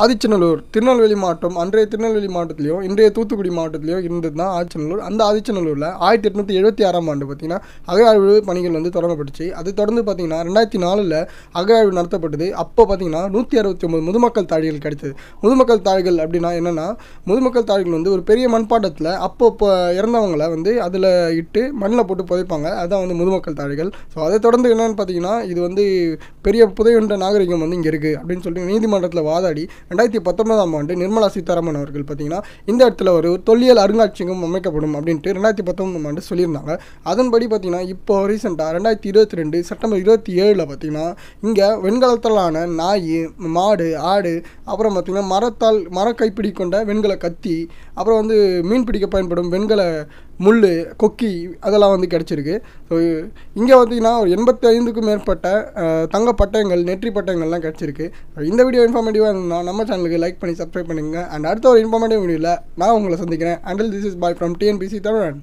ஆதிச்சநல்லூர் திருநெல்வேலி மாவட்டம் அன்றைய திருநெல்வேலி மாவட்டத்திலையும் இன்றைய தூத்துக்குடி மாவட்டத்திலையும் இருந்தது தான் ஆதிச்சநல்லூர் அந்த ஆதிச்சநல்லூரில் ஆயிரத்தி எட்நூற்றி எழுபத்தி ஆறாம் ஆண்டு பார்த்திங்கன்னா அகராய்வு பணிகள் வந்து தொடங்கப்பட்டுச்சு அது தொடர்ந்து பார்த்திங்கன்னா ரெண்டாயிரத்தி நாலில் அகராய்வு நடத்தப்பட்டது அப்போ பார்த்திங்கன்னா நூற்றி அறுபத்தி ஒம்பது முதுமக்கள் தாழிகள் கிடைத்தது முதுமக்கள் தாழிகள் அப்படின்னா என்னென்னா முதுமக்கள் தாழிகள் வந்து ஒரு பெரிய மண்பாட்டத்தில் அப்போ இப்போ இறந்தவங்கள வந்து அதில் இட்டு மண்ணில் போட்டு புதைப்பாங்க அதுதான் வந்து முதுமக்கள் தாழிகள் ஸோ அதை தொடர்ந்து என்னென்னு பார்த்தீங்கன்னா இது வந்து பெரிய புதையுண்ட நாகரிகம் வந்து இங்கே இருக்குது அப்படின்னு சொல்லிட்டு நீதிமன்றத்தில் வாதாடி ரெண்டாயிரத்தி பத்தொன்பதாம் ஆண்டு நிர்மலா சீதாராமன் அவர்கள் பார்த்தீங்கன்னா இந்த இடத்துல ஒரு தொல்லியல் அருங்காட்சியகம் அமைக்கப்படும் அப்படின்ட்டு ரெண்டாயிரத்தி பத்தொன்பதாம் ஆண்டு சொல்லியிருந்தாங்க அதன்படி பார்த்தீங்கன்னா இப்போ ரீசெண்டாக ரெண்டாயிரத்தி இருபத்தி ரெண்டு செப்டம்பர் இருபத்தி ஏழில் பார்த்தீங்கன்னா இங்கே வெண்கலத்தாலான நாய் மாடு ஆடு அப்புறம் பார்த்திங்கன்னா மரத்தால் மரக்கைப்பிடி கொண்ட வெண்கல கத்தி அப்புறம் வந்து மீன் பிடிக்க பயன்படும் வெண்கல முள் கொக்கி அதெல்லாம் வந்து கிடச்சிருக்கு ஸோ இங்கே பார்த்தீங்கன்னா ஒரு எண்பத்தி ஐந்துக்கும் மேற்பட்ட தங்க பட்டயங்கள் நெற்றி பட்டயங்கள்லாம் கிடச்சிருக்கு இந்த வீடியோ இன்ஃபார்மேட்டிவாக இருந்தால் நம்ம சேனலுக்கு லைக் பண்ணி சப்ஸ்கிரைப் பண்ணுங்கள் அண்ட் அடுத்த ஒரு இன்ஃபார்மேட்டிவ் வீடியோவில் நான் உங்களை சந்திக்கிறேன் until this is boy from TNPSC தமிழன்